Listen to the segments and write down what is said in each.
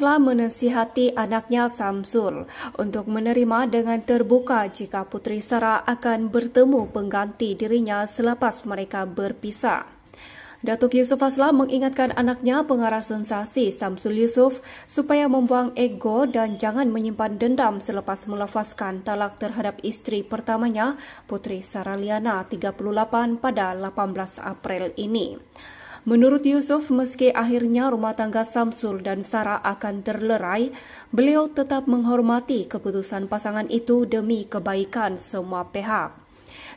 Islam menasihati anaknya Samsul untuk menerima dengan terbuka jika Putri Sarah akan bertemu pengganti dirinya selepas mereka berpisah. Datuk Yusuf Asla mengingatkan anaknya pengarah sensasi Samsul Yusuf supaya membuang ego dan jangan menyimpan dendam selepas melepaskan talak terhadap istri pertamanya Putri Saraliana 38 pada 18 April ini. Menurut Yusuf, meski akhirnya rumah tangga Samsul dan Sara akan terlerai, beliau tetap menghormati keputusan pasangan itu demi kebaikan semua pihak.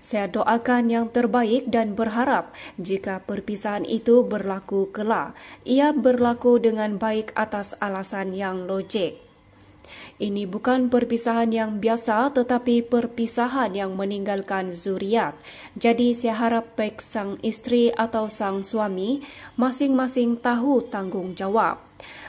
Saya doakan yang terbaik dan berharap jika perpisahan itu berlaku kelak, ia berlaku dengan baik atas alasan yang logik. Ini bukan perpisahan yang biasa tetapi perpisahan yang meninggalkan zuriat. Jadi saya harap baik sang istri atau sang suami masing-masing tahu tanggungjawab.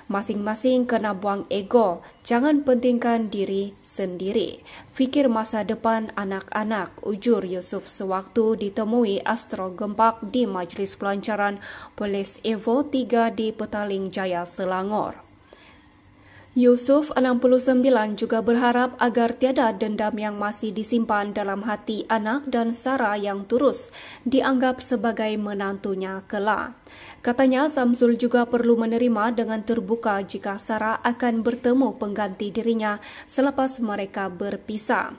Masing-masing kena buang ego, jangan pentingkan diri sendiri. Fikir masa depan anak-anak, ujur Yusuf sewaktu ditemui astro gempak di majlis pelancaran Polis Evo 3 di Petaling Jaya, Selangor. Yusuf 69 juga berharap agar tiada dendam yang masih disimpan dalam hati anak dan Sara yang turus dianggap sebagai menantunya kela. Katanya Samsul juga perlu menerima dengan terbuka jika Sara akan bertemu pengganti dirinya selepas mereka berpisah.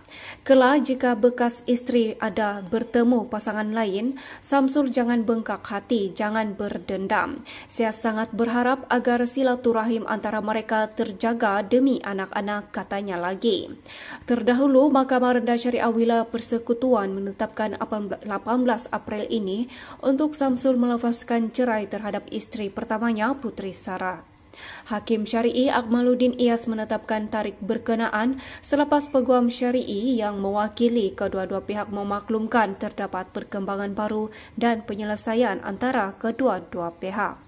Kela jika bekas istri ada bertemu pasangan lain, Samsul jangan bengkak hati, jangan berdendam. Saya sangat berharap agar silaturahim antara mereka terjadi dijaga demi anak-anak katanya lagi. Terdahulu, Mahkamah Rendah Syariah Wilayah Persekutuan menetapkan 18 April ini untuk Samsul melepaskan cerai terhadap istri pertamanya, Putri Sarah. Hakim Syari'i Akmaluddin Iyas menetapkan tarik berkenaan selepas peguam Syari'i yang mewakili kedua-dua pihak memaklumkan terdapat perkembangan baru dan penyelesaian antara kedua-dua pihak.